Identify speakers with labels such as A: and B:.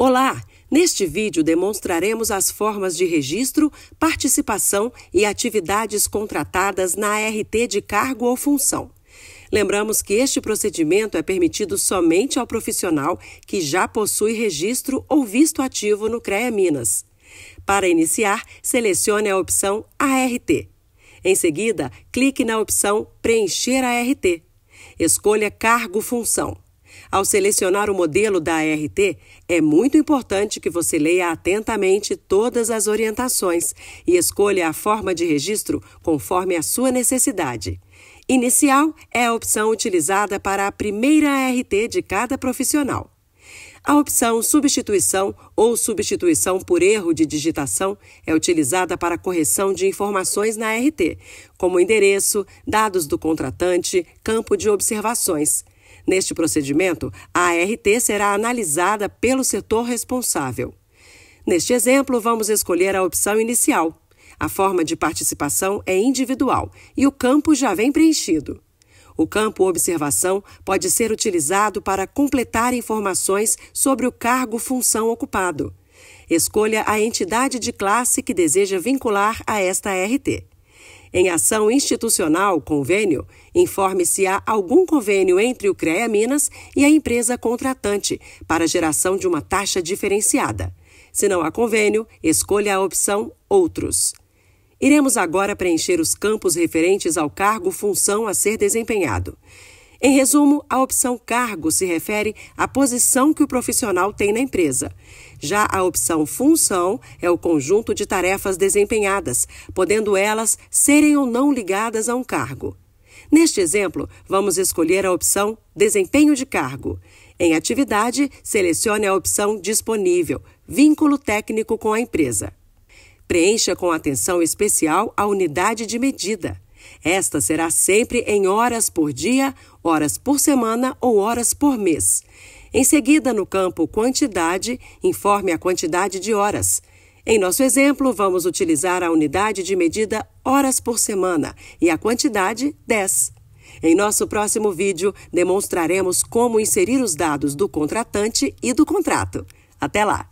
A: Olá! Neste vídeo demonstraremos as formas de registro, participação e atividades contratadas na RT de cargo ou função. Lembramos que este procedimento é permitido somente ao profissional que já possui registro ou visto ativo no CREA Minas. Para iniciar, selecione a opção ART. Em seguida, clique na opção Preencher ART. Escolha Cargo-Função. Ao selecionar o modelo da ART, é muito importante que você leia atentamente todas as orientações e escolha a forma de registro conforme a sua necessidade. Inicial é a opção utilizada para a primeira ART de cada profissional. A opção substituição ou substituição por erro de digitação é utilizada para correção de informações na RT, como endereço, dados do contratante, campo de observações. Neste procedimento, a ART será analisada pelo setor responsável. Neste exemplo, vamos escolher a opção inicial. A forma de participação é individual e o campo já vem preenchido. O campo observação pode ser utilizado para completar informações sobre o cargo-função ocupado. Escolha a entidade de classe que deseja vincular a esta RT. Em ação institucional, convênio, informe se há algum convênio entre o CREA Minas e a empresa contratante para geração de uma taxa diferenciada. Se não há convênio, escolha a opção Outros. Iremos agora preencher os campos referentes ao cargo função a ser desempenhado. Em resumo, a opção cargo se refere à posição que o profissional tem na empresa. Já a opção função é o conjunto de tarefas desempenhadas, podendo elas serem ou não ligadas a um cargo. Neste exemplo, vamos escolher a opção Desempenho de cargo. Em atividade, selecione a opção Disponível, vínculo técnico com a empresa. Preencha com atenção especial a unidade de medida. Esta será sempre em horas por dia, horas por semana ou horas por mês. Em seguida, no campo quantidade, informe a quantidade de horas. Em nosso exemplo, vamos utilizar a unidade de medida horas por semana e a quantidade 10. Em nosso próximo vídeo, demonstraremos como inserir os dados do contratante e do contrato. Até lá!